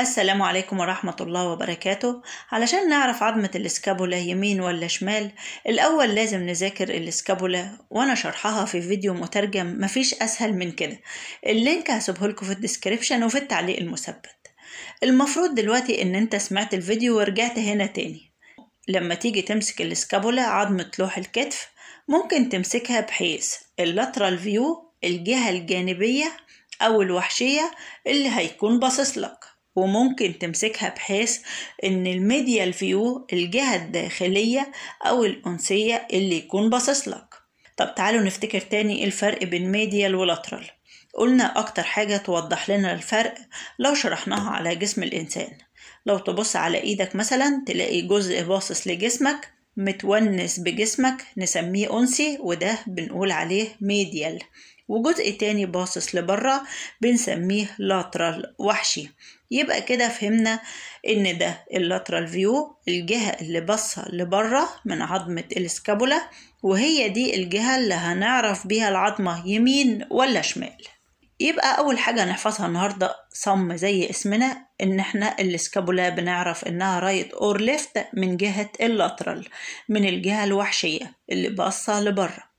السلام عليكم ورحمة الله وبركاته علشان نعرف عظمة الاسكابولا يمين ولا شمال الأول لازم نذاكر الاسكابولا وأنا شرحها في فيديو مترجم مفيش أسهل من كده اللينك هسيبه لكم في الديسكريبشن وفي التعليق المثبت المفروض دلوقتي إن أنت سمعت الفيديو ورجعت هنا تاني لما تيجي تمسك الاسكابولا عظمة لوح الكتف ممكن تمسكها بحيث اللاترال فيو الجهة الجانبية أو الوحشية اللي هيكون باصص لك وممكن تمسكها بحيث ان الميديا فيو الجهة الداخلية او الانسية اللي يكون باصص لك طب تعالوا نفتكر تاني الفرق بين ميديا ولاترال قلنا اكتر حاجة توضح لنا الفرق لو شرحناها على جسم الانسان لو تبص على ايدك مثلا تلاقي جزء باصص لجسمك متونس بجسمك نسميه انسي وده بنقول عليه ميديال وجزء تاني باصص لبره بنسميه لاترال وحشي يبقى كده فهمنا ان ده اللاترال فيو الجهة اللي باصة لبره من عظمة الاسكابولا وهي دي الجهة اللي هنعرف بيها العظمة يمين ولا شمال يبقى أول حاجة هنحفظها النهاردة صم زي اسمنا إن إحنا الاسكابولا بنعرف إنها رايت أور ليفت من جهة اللاترال من الجهة الوحشية اللي باصة لبره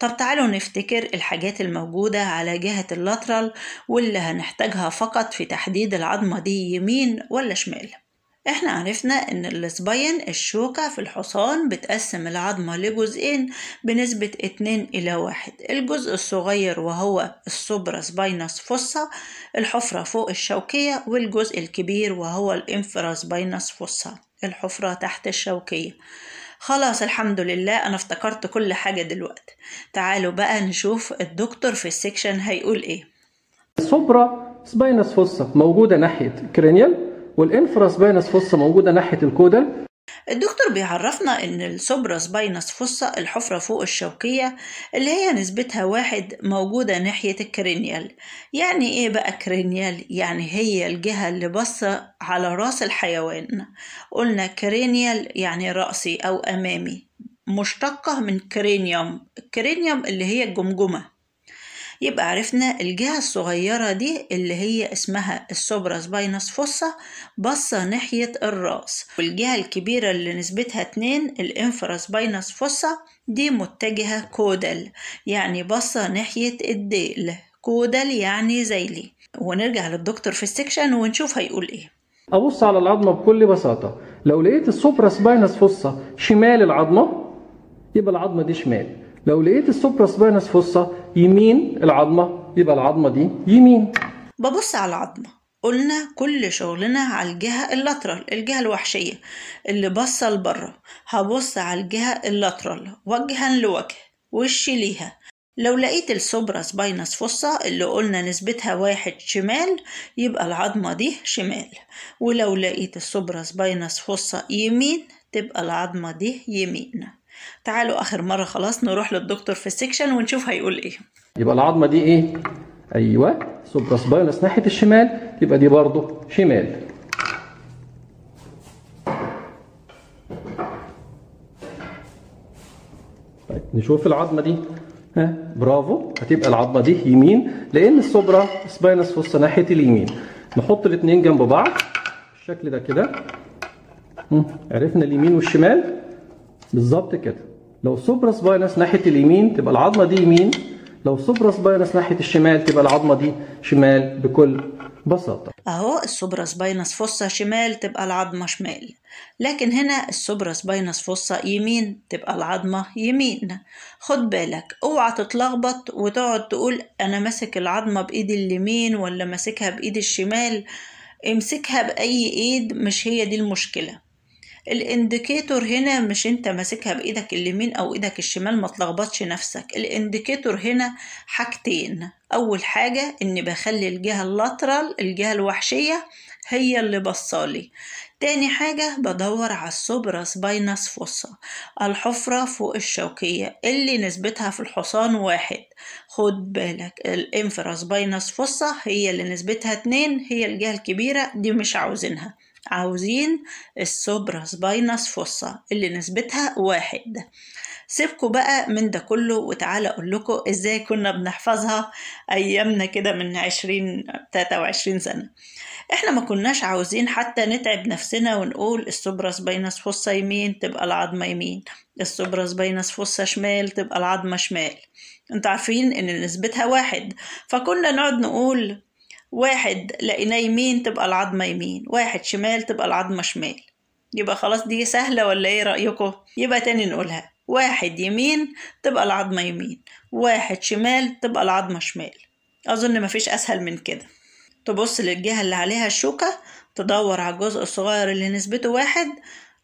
طب تعالوا نفتكر الحاجات الموجودة على جهة اللاترال واللي هنحتاجها فقط في تحديد العظمة دي يمين ولا شمال احنا عرفنا ان السباين الشوكة في الحصان بتقسم العظمة لجزئين بنسبة 2 الى 1 الجزء الصغير وهو السوبرا سباينس فوسا الحفرة فوق الشوكية والجزء الكبير وهو الانفرا سباينس فوسا الحفرة تحت الشوكية خلاص الحمد لله أنا افتكرت كل حاجة دلوقتي تعالوا بقى نشوف الدكتور في السكشن هيقول إيه السوبرا سباينس فوسا موجودة ناحية كرينيال والانفرا سباينس فوسا موجودة ناحية الكودل الدكتور بيعرفنا إن السوبرا سباينس فصة الحفرة فوق الشوكية اللي هي نسبتها واحد موجودة ناحية الكرينيال يعني إيه بقى كرينيال؟ يعني هي الجهة اللي باصة على رأس الحيوان قلنا كرينيال يعني رأسي أو أمامي مشتقة من كرينيوم الكرينيوم اللي هي الجمجمة يبقى عرفنا الجهة الصغيرة دي اللي هي اسمها السوبرا سباينس فوسا باصة ناحية الراس والجهة الكبيرة اللي نسبتها اتنين الانفرا سباينس فوسا دي متجهة كودل يعني باصة ناحية الديل كودل يعني زيلي ونرجع للدكتور في السكشن ونشوف هيقول ايه ابص على العظمه بكل بساطه لو لقيت السوبرا سباينس فصه شمال العظمه يبقى العظمه دي شمال لو لقيت سباينس فصة يمين العظمة يبقى العظمة دي يمين ببص على العظمة قلنا كل شغلنا على الجهة اللاترال الجهة الوحشية اللي باصة لبره هبص على الجهة اللاترال وجها لوجه وشي ليها لو لقيت السوبرا سباينس فصة اللي قلنا نسبتها واحد شمال يبقى العظمة دي شمال ولو لقيت السوبرا سباينس فصة يمين تبقى العظمة دي يمين تعالوا اخر مره خلاص نروح للدكتور في السكشن ونشوف هيقول ايه يبقى العظمه دي ايه ايوه سوبرا سباينس ناحيه الشمال يبقى دي برضه شمال طيب نشوف العظمه دي ها برافو هتبقى العظمه دي يمين لان السوبرا سباينس فص ناحيه اليمين نحط الاثنين جنب بعض بالشكل ده كده عرفنا اليمين والشمال بالظبط كده لو سوبرا سباينس ناحيه اليمين تبقى العظمه دي يمين لو سوبرا سباينس ناحيه الشمال تبقى العظمه دي شمال بكل بساطة أهو السوبرا سباينس فصة شمال تبقى العظمة شمال لكن هنا السوبرا سباينس فصة يمين تبقى العظمة يمين خد بالك اوعى تتلخبط وتقعد تقول أنا ماسك العظمة بإيدي اليمين ولا ماسكها بإيدي الشمال امسكها بأي إيد مش هي دي المشكلة الانديكيتور هنا مش انت ماسكها بايدك اليمين او ايدك الشمال ما تلخبطش نفسك الانديكيتور هنا حاجتين اول حاجة ان بخلي الجهة اللاترال الجهة الوحشية هي اللي بصالي تاني حاجة بدور على السوبرا سباينس فوسا الحفرة فوق الشوكية اللي نسبتها في الحصان واحد خد بالك الانفرا سباينس فوسا هي اللي نسبتها اتنين هي الجهة الكبيرة دي مش عاوزينها عاوزين السوبرا سباينس فصة اللي نسبتها واحد سيبكوا بقى من ده كله وتعالى اقول لكم ازاي كنا بنحفظها ايامنا كده من 20 23 سنه احنا ما كناش عاوزين حتى نتعب نفسنا ونقول السوبرا سباينس فصة يمين تبقى العظمه يمين السوبرا سباينس فصة شمال تبقى العظمه شمال انتوا عارفين ان نسبتها واحد فكنا نقعد نقول واحد لقيناه يمين تبقى العظمة يمين واحد شمال تبقى العظمة شمال يبقى خلاص دي سهلة ولا ايه رأيكم؟ يبقى تاني نقولها واحد يمين تبقى العظمة يمين واحد شمال تبقى العظمة شمال أظن مفيش أسهل من كده تبص للجهة اللي عليها الشوكة تدور على الجزء الصغير اللي نسبته واحد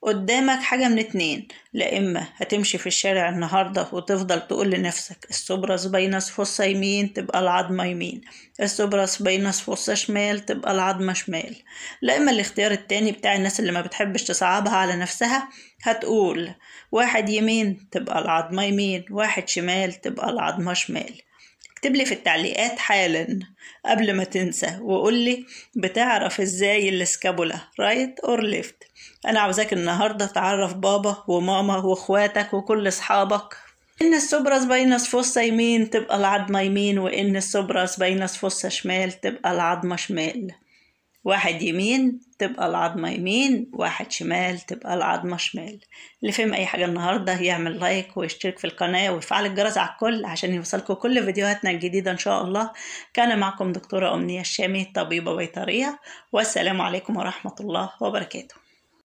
قدامك حاجة من اتنين لا إما هتمشي في الشارع النهاردة وتفضل تقول لنفسك السبرس بين فصة يمين تبقى العظمة يمين السبرس بين فصة شمال تبقى العظمة شمال لا إما الاختيار التاني بتاع الناس اللي ما بتحبش تصعبها على نفسها هتقول واحد يمين تبقى العظمة يمين واحد شمال تبقى العظمة شمال اكتب لي في التعليقات حالا قبل ما تنسى وقول لي بتعرف ازاي الاسكابولا رايت اور ليفت انا عاوزاك النهارده تعرف بابا وماما واخواتك وكل اصحابك ان السبرس بين فصة يمين تبقى العظمة يمين وان السبرس بين فصة شمال تبقى العظمة شمال واحد يمين تبقى العظمة يمين واحد شمال تبقى العظمة شمال اللي فهم أي حاجة النهاردة يعمل لايك ويشترك في القناة ويفعل الجرس على الكل عشان يوصلكوا كل فيديوهاتنا الجديدة إن شاء الله كان معكم دكتورة أمنية الشامي طبيبة بيطرية والسلام عليكم ورحمة الله وبركاته